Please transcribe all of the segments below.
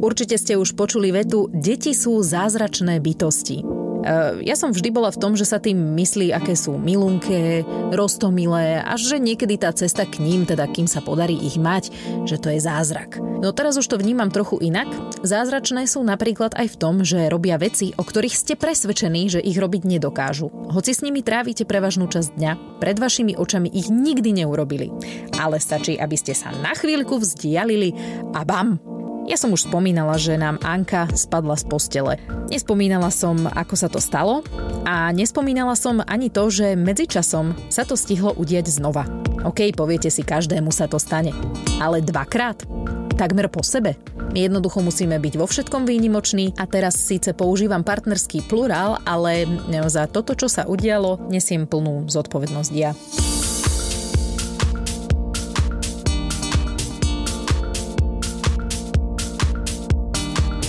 Určite ste už počuli vetu, deti sú zázračné bytosti. E, ja som vždy bola v tom, že sa tým myslí, aké sú milunké, rostomilé a že niekedy tá cesta k ním, teda kým sa podarí ich mať, že to je zázrak. No teraz už to vnímam trochu inak. Zázračné sú napríklad aj v tom, že robia veci, o ktorých ste presvedčení, že ich robiť nedokážu. Hoci s nimi trávite prevažnú časť dňa, pred vašimi očami ich nikdy neurobili. Ale stačí, aby ste sa na chvíľku vzdialili a bam, ja som už spomínala, že nám Anka spadla z postele. Nespomínala som, ako sa to stalo a nespomínala som ani to, že medzičasom sa to stihlo udieť znova. OK, poviete si, každému sa to stane. Ale dvakrát? Takmer po sebe? Jednoducho musíme byť vo všetkom výnimoční a teraz síce používam partnerský plurál, ale za toto, čo sa udialo, nesiem plnú zodpovednosť ja.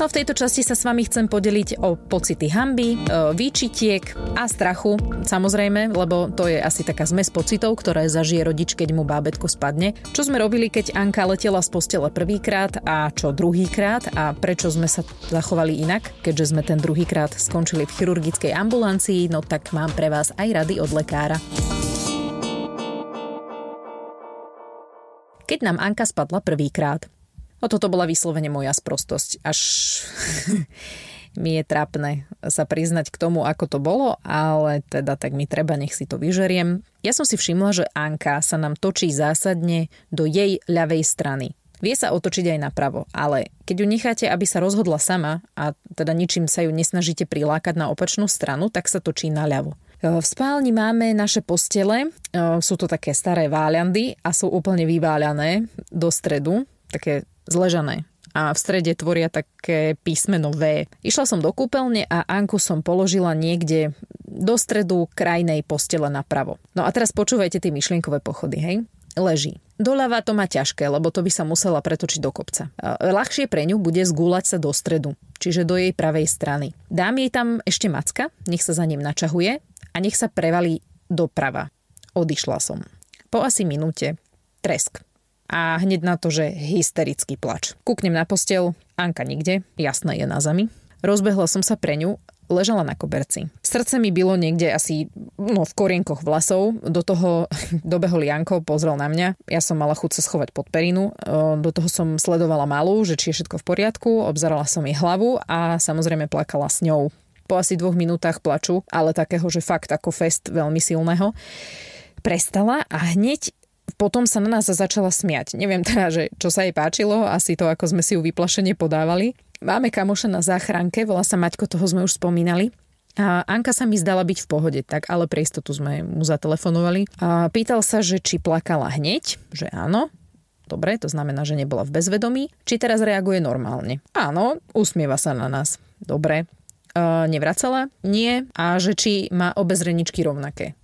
No v tejto časti sa s vami chcem podeliť o pocity hamby, e, výčitiek a strachu, samozrejme, lebo to je asi taká zmes pocitov, ktoré zažije rodič, keď mu bábetko spadne. Čo sme robili, keď Anka letela z postele prvýkrát a čo druhýkrát a prečo sme sa zachovali inak, keďže sme ten druhýkrát skončili v chirurgickej ambulancii, no tak mám pre vás aj rady od lekára. keď nám Anka spadla prvýkrát. No toto bola vyslovene moja sprostosť. Až mi je trápne sa priznať k tomu, ako to bolo, ale teda tak mi treba, nech si to vyžeriem. Ja som si všimla, že Anka sa nám točí zásadne do jej ľavej strany. Vie sa otočiť aj napravo, ale keď ju necháte, aby sa rozhodla sama a teda ničím sa ju nesnažíte prilákať na opačnú stranu, tak sa točí naľavo. E, v spálni máme naše postele, e, sú to také staré váľandy a sú úplne vyváľané do stredu, také zležané a v strede tvoria také písmeno V. Išla som do kúpeľne a Anku som položila niekde do stredu krajnej postele napravo. No a teraz počúvajte tie myšlienkové pochody, hej? Leží. Doľava to má ťažké, lebo to by sa musela pretočiť do kopca. Ľahšie pre ňu bude zgúľať sa do stredu, čiže do jej pravej strany. Dám jej tam ešte macka, nech sa za ním načahuje a nech sa prevalí doprava. Odišla som. Po asi minúte. Tresk a hneď na to, že hysterický plač. Kúknem na postel, Anka nikde, jasné je na zemi. Rozbehla som sa pre ňu, ležala na koberci. Srdce mi bylo niekde asi no, v korienkoch vlasov. Do toho dobehol Janko, pozrel na mňa. Ja som mala chuť sa schovať pod perinu. Do toho som sledovala malú, že či je všetko v poriadku. Obzerala som jej hlavu a samozrejme plakala s ňou. Po asi dvoch minútach plaču, ale takého, že fakt ako fest veľmi silného, prestala a hneď potom sa na nás začala smiať. Neviem teda, že čo sa jej páčilo, asi to, ako sme si ju vyplašene podávali. Máme kamoša na záchranke, volá sa Maťko, toho sme už spomínali. A Anka sa mi zdala byť v pohode, tak ale pre istotu sme mu zatelefonovali. A pýtal sa, že či plakala hneď, že áno. Dobre, to znamená, že nebola v bezvedomí. Či teraz reaguje normálne? Áno, usmieva sa na nás. Dobre. E, nevracala? Nie. A že či má obe zreničky rovnaké?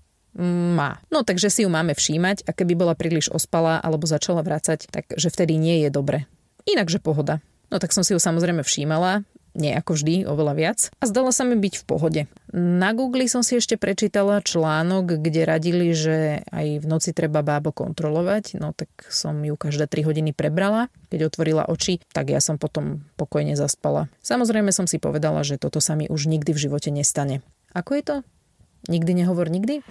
má. No takže si ju máme všímať a keby bola príliš ospalá alebo začala vracať, tak že vtedy nie je dobre. Inakže pohoda. No tak som si ju samozrejme všímala, nie ako vždy, oveľa viac. A zdala sa mi byť v pohode. Na Google som si ešte prečítala článok, kde radili, že aj v noci treba bábo kontrolovať. No tak som ju každé 3 hodiny prebrala. Keď otvorila oči, tak ja som potom pokojne zaspala. Samozrejme som si povedala, že toto sa mi už nikdy v živote nestane. Ako je to? Nikdy nehovor nikdy?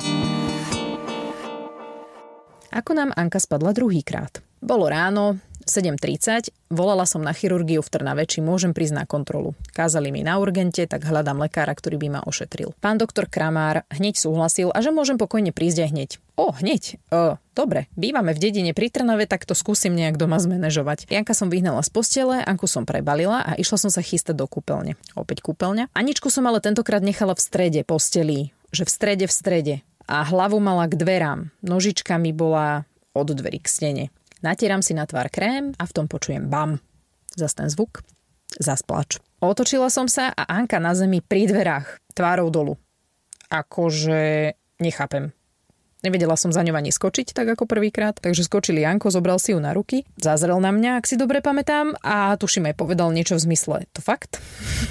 Ako nám Anka spadla druhýkrát. Bolo ráno, 7.30, volala som na chirurgiu v Trnave, či môžem prísť na kontrolu. Kázali mi na urgente, tak hľadám lekára, ktorý by ma ošetril. Pán doktor Kramár hneď súhlasil a že môžem pokojne prísť aj hneď. O, hneď. E, dobre, bývame v dedine pri Trnave, tak to skúsim nejak doma zmanéžovať. Janka som vyhnala z postele, Anku som prebalila a išla som sa chystať do kúpeľne. Opäť kúpeľňa. Aničku som ale tentokrát nechala v strede posteli, že v strede v strede a hlavu mala k dverám. Nožička mi bola od dverí k stene. Natieram si na tvár krém a v tom počujem bam. Zas ten zvuk, zas plač. Otočila som sa a Anka na zemi pri dverách, tvárou dolu. Akože nechápem. Nevedela som za ňou ani skočiť, tak ako prvýkrát, takže skočil Janko, zobral si ju na ruky, zazrel na mňa, ak si dobre pamätám, a tuším aj povedal niečo v zmysle, to fakt?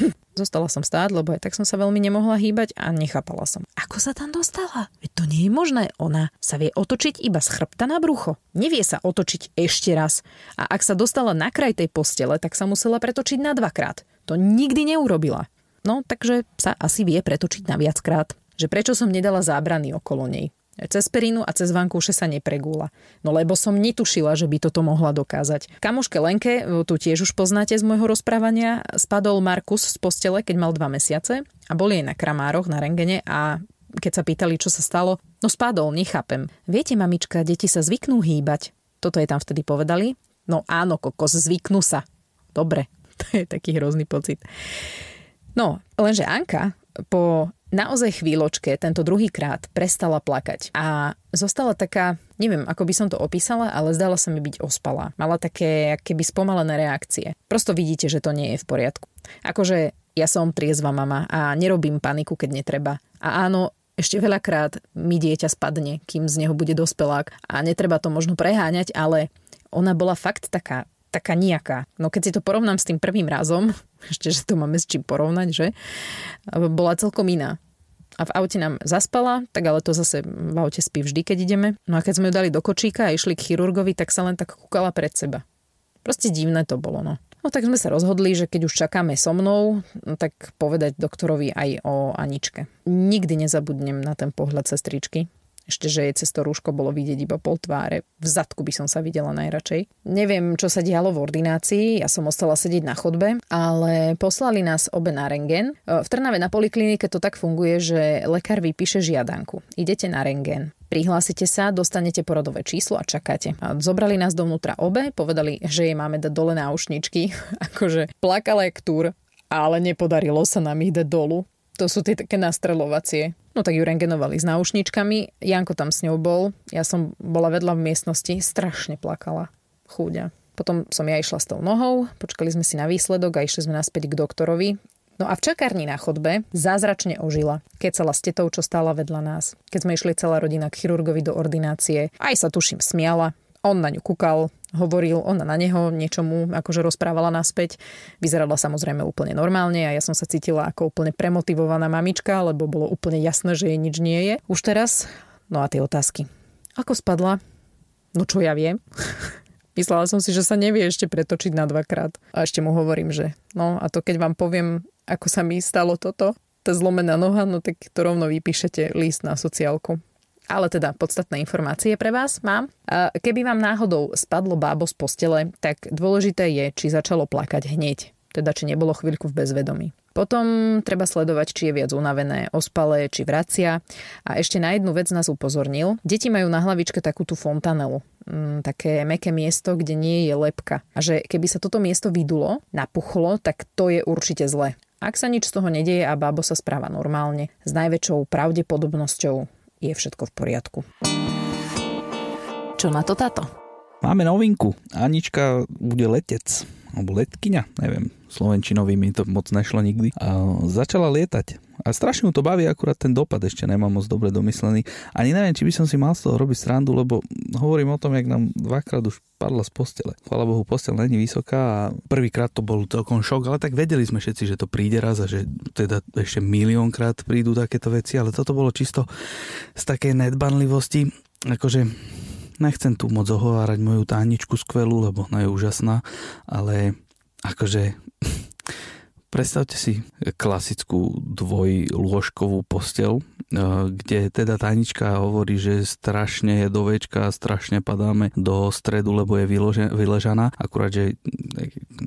Zostala som stáť, lebo aj tak som sa veľmi nemohla hýbať a nechápala som. Ako sa tam dostala? Veď to nie je možné. Ona sa vie otočiť iba z chrbta na brucho. Nevie sa otočiť ešte raz. A ak sa dostala na kraj tej postele, tak sa musela pretočiť na dvakrát. To nikdy neurobila. No, takže sa asi vie pretočiť na viackrát. Že prečo som nedala zábrany okolo nej. Cez perinu a cez vankúše sa nepregúla. No lebo som netušila, že by toto mohla dokázať. Kamuške Lenke, tu tiež už poznáte z môjho rozprávania, spadol Markus z postele, keď mal dva mesiace a boli jej na kramároch na rengene a keď sa pýtali, čo sa stalo, no spadol, nechápem. Viete, mamička, deti sa zvyknú hýbať. Toto je tam vtedy povedali. No áno, kokos, zvyknú sa. Dobre, to je taký hrozný pocit. No, lenže Anka po naozaj chvíľočke, tento druhý krát, prestala plakať. A zostala taká, neviem, ako by som to opísala, ale zdala sa mi byť ospalá. Mala také, keby spomalené reakcie. Prosto vidíte, že to nie je v poriadku. Akože ja som triezva mama a nerobím paniku, keď netreba. A áno, ešte veľakrát mi dieťa spadne, kým z neho bude dospelák a netreba to možno preháňať, ale ona bola fakt taká taká nejaká. No keď si to porovnám s tým prvým razom, ešte, že to máme s čím porovnať, že? Bola celkom iná a v aute nám zaspala, tak ale to zase v aute spí vždy, keď ideme. No a keď sme ju dali do kočíka a išli k chirurgovi, tak sa len tak kúkala pred seba. Proste divné to bolo, no. No tak sme sa rozhodli, že keď už čakáme so mnou, no, tak povedať doktorovi aj o Aničke. Nikdy nezabudnem na ten pohľad sestričky. Ešte, že je cez to rúško bolo vidieť iba pol tváre. V zadku by som sa videla najradšej. Neviem, čo sa dialo v ordinácii. Ja som ostala sedieť na chodbe, ale poslali nás obe na rengen. E, v Trnave na poliklinike to tak funguje, že lekár vypíše žiadanku. Idete na rengen. Prihlásite sa, dostanete porodové číslo a čakáte. A zobrali nás dovnútra obe, povedali, že jej máme dať dole na ušničky. akože plakala jak túr, ale nepodarilo sa nám ich dať dolu. To sú tie také nastrelovacie. No tak ju rengenovali s náušničkami, Janko tam s ňou bol, ja som bola vedľa v miestnosti, strašne plakala, chúďa. Potom som ja išla s tou nohou, počkali sme si na výsledok a išli sme naspäť k doktorovi. No a v čakárni na chodbe zázračne ožila, keď sa s tetou, čo stála vedľa nás. Keď sme išli celá rodina k chirurgovi do ordinácie, aj sa tuším smiala, on na ňu kúkal, hovoril, ona na neho niečomu akože rozprávala naspäť. Vyzerala samozrejme úplne normálne a ja som sa cítila ako úplne premotivovaná mamička, lebo bolo úplne jasné, že jej nič nie je. Už teraz, no a tie otázky. Ako spadla? No čo ja viem. Myslela som si, že sa nevie ešte pretočiť na dvakrát. A ešte mu hovorím, že no a to keď vám poviem, ako sa mi stalo toto, tá zlomená noha, no tak to rovno vypíšete list na sociálku ale teda podstatné informácie pre vás mám. Keby vám náhodou spadlo bábo z postele, tak dôležité je, či začalo plakať hneď, teda či nebolo chvíľku v bezvedomí. Potom treba sledovať, či je viac unavené, ospalé, či vracia. A ešte na jednu vec nás upozornil. Deti majú na hlavičke takú tú fontanelu, mm, také meké miesto, kde nie je lepka. A že keby sa toto miesto vydulo, napuchlo, tak to je určite zle. Ak sa nič z toho nedieje a bábo sa správa normálne, s najväčšou pravdepodobnosťou je všetko v poriadku. Čo na to táto? Máme novinku. Anička bude letec alebo letkyňa, neviem, slovenčinovi mi to moc nešlo nikdy, a začala lietať. A strašne mu to baví, akurát ten dopad ešte nemám moc dobre domyslený. Ani neviem, či by som si mal z toho robiť srandu, lebo hovorím o tom, jak nám dvakrát už padla z postele. Chvala Bohu, postel není vysoká a prvýkrát to bol celkom šok, ale tak vedeli sme všetci, že to príde raz a že teda ešte miliónkrát prídu takéto veci, ale toto bolo čisto z takej nedbanlivosti, akože nechcem tu moc ohovárať moju táničku skvelú, lebo ona je úžasná, ale akože predstavte si klasickú dvojlôžkovú postel, eh, kde teda tajnička hovorí, že strašne je dovečka, strašne padáme do stredu, lebo je vyležaná. Akurát, že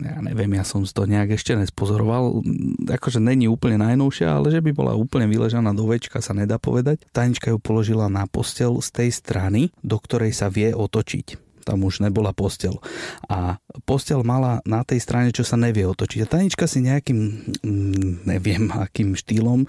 ja neviem, ja som to nejak ešte nespozoroval, akože není úplne najnovšia, ale že by bola úplne vyležaná do večka sa nedá povedať. Tanička ju položila na postel z tej strany, do ktorej sa vie otočiť tam už nebola postel. A postel mala na tej strane, čo sa nevie otočiť. A Tanička si nejakým, mm, neviem akým štýlom e,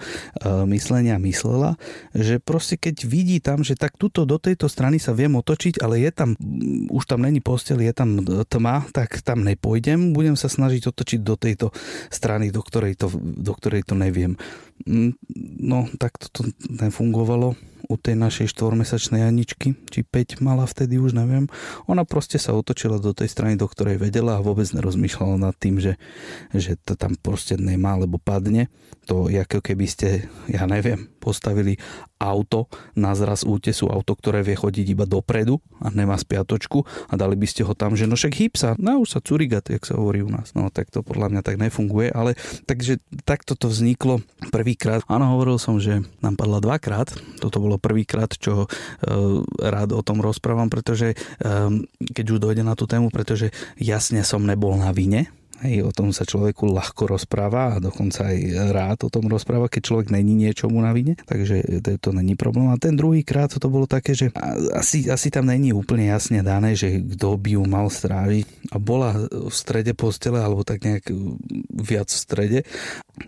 myslenia myslela, že proste keď vidí tam, že tak tuto do tejto strany sa viem otočiť, ale je tam, mm, už tam není postel, je tam e, tma, tak tam nepôjdem, budem sa snažiť otočiť do tejto strany, do ktorej to, do ktorej to neviem. Mm, no, tak toto nefungovalo u tej našej štvormesačnej Aničky, či 5 mala vtedy, už neviem. Ona proste sa otočila do tej strany, do ktorej vedela a vôbec nerozmýšľala nad tým, že, že to tam proste nemá, lebo padne. To ako keby ste, ja neviem, postavili auto na zraz útesu, auto, ktoré vie chodiť iba dopredu a nemá spiatočku a dali by ste ho tam, že no však hýb sa, no už sa curiga, jak sa hovorí u nás. No tak to podľa mňa tak nefunguje, ale takže takto to vzniklo prvýkrát. Áno, hovoril som, že nám padla dvakrát, toto bolo prvýkrát, čo e, rád o tom rozprávam, pretože e, keď už dojde na tú tému, pretože jasne som nebol na vine, Hej, o tom sa človeku ľahko rozpráva a dokonca aj rád o tom rozpráva, keď človek není niečomu na vine, takže to, to není problém. A ten druhý krát to bolo také, že asi, asi tam není úplne jasne dané, že kto by ju mal stráviť. A bola v strede postele, alebo tak nejak viac v strede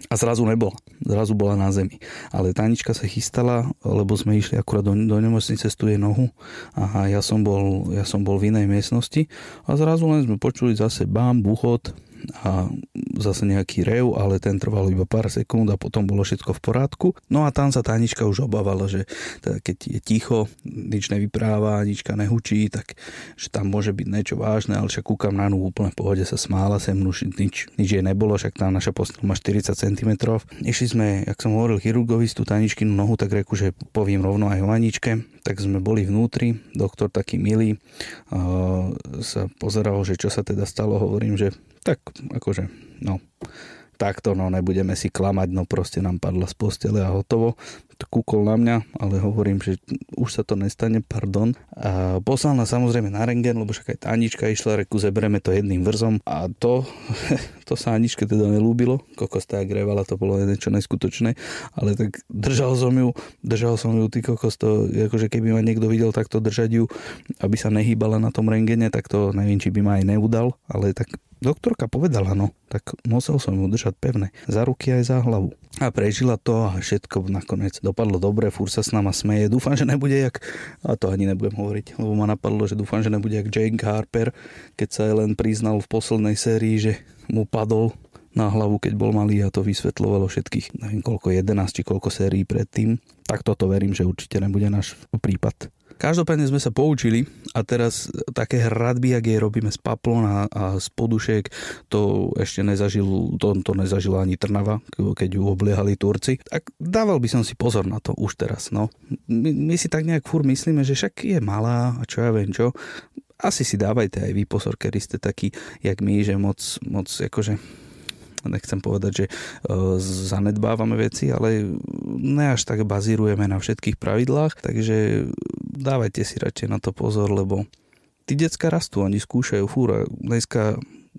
a zrazu nebola. Zrazu bola na zemi. Ale Tanička sa chystala, lebo sme išli akurát do, do nemocnice, stuje nohu a ja som, bol, ja som bol v inej miestnosti a zrazu len sme počuli zase bám, buchot a zase nejaký rev, ale ten trval iba pár sekúnd a potom bolo všetko v porádku. No a tam sa Tanička už obávala, že teda keď je ticho, nič nevypráva, nička nehučí, tak že tam môže byť niečo vážne, ale však kúkam na nú úplne v pohode sa smála sem, už no nič, nič jej nebolo, však tá naša postel má 40 cm. Išli sme, jak som hovoril, chirurgovi tú Taničkinu nohu, tak reku, že poviem rovno aj aničke, tak sme boli vnútri, doktor taký milý, sa pozeral, že čo sa teda stalo, hovorím, že tak akože, no takto, no nebudeme si klamať, no proste nám padla z postele a hotovo kúkol na mňa, ale hovorím, že už sa to nestane, pardon. A poslal nás samozrejme na rengen, lebo však aj tá Anička išla, reku, zebreme to jedným vrzom a to, to sa Aničke teda nelúbilo, kokos tak grevala, to bolo niečo neskutočné, ale tak držal som ju, držal som ju, ty kokos, to, akože keby ma niekto videl takto držať ju, aby sa nehýbala na tom rengene, tak to neviem, či by ma aj neudal, ale tak Doktorka povedala, no, tak musel som ju držať pevne, za ruky aj za hlavu. A prežila to a všetko nakoniec do dopadlo dobre, fur sa s nama smeje. Dúfam, že nebude jak... A to ani nebudem hovoriť, lebo ma napadlo, že dúfam, že nebude jak Jake Harper, keď sa len priznal v poslednej sérii, že mu padol na hlavu, keď bol malý a to vysvetlovalo všetkých, neviem koľko, 11 či koľko sérií predtým. Tak toto verím, že určite nebude náš prípad. Každopádne sme sa poučili a teraz také hradby, ak jej robíme z paplon a, a z podušiek, to ešte nezažil, to, to nezažil ani Trnava, keď ju obliehali Turci. Tak dával by som si pozor na to už teraz. No. My, my si tak nejak fur myslíme, že však je malá a čo ja viem čo. Asi si dávajte aj vy pozor, kedy ste takí, jak my, že moc, moc akože nechcem povedať, že e, zanedbávame veci, ale ne až tak bazírujeme na všetkých pravidlách, takže dávajte si radšej na to pozor, lebo tí decka rastú, oni skúšajú fúra. Dneska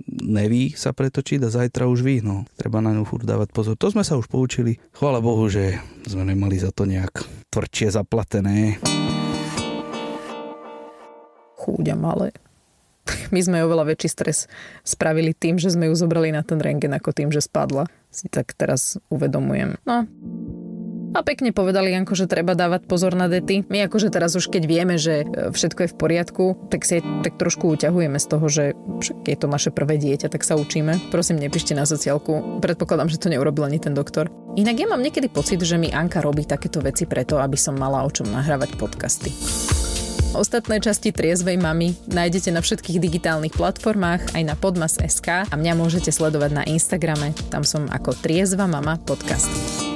neví sa pretočiť a zajtra už ví, no. Treba na ňu furt dávať pozor. To sme sa už poučili. Chvála Bohu, že sme nemali za to nejak tvrdšie zaplatené. Chúďa malé. my sme oveľa väčší stres spravili tým, že sme ju zobrali na ten rengen, ako tým, že spadla. Si tak teraz uvedomujem. No. A pekne povedali Janko, že treba dávať pozor na dety. My akože teraz už keď vieme, že e, všetko je v poriadku, tak si tak trošku uťahujeme z toho, že však je to naše prvé dieťa, tak sa učíme. Prosím, nepíšte na sociálku. Predpokladám, že to neurobil ani ten doktor. Inak ja mám niekedy pocit, že mi Anka robí takéto veci preto, aby som mala o čom nahrávať podcasty. Ostatné časti Triezvej mamy nájdete na všetkých digitálnych platformách aj na podmas.sk a mňa môžete sledovať na Instagrame, tam som ako Triezva mama podcast.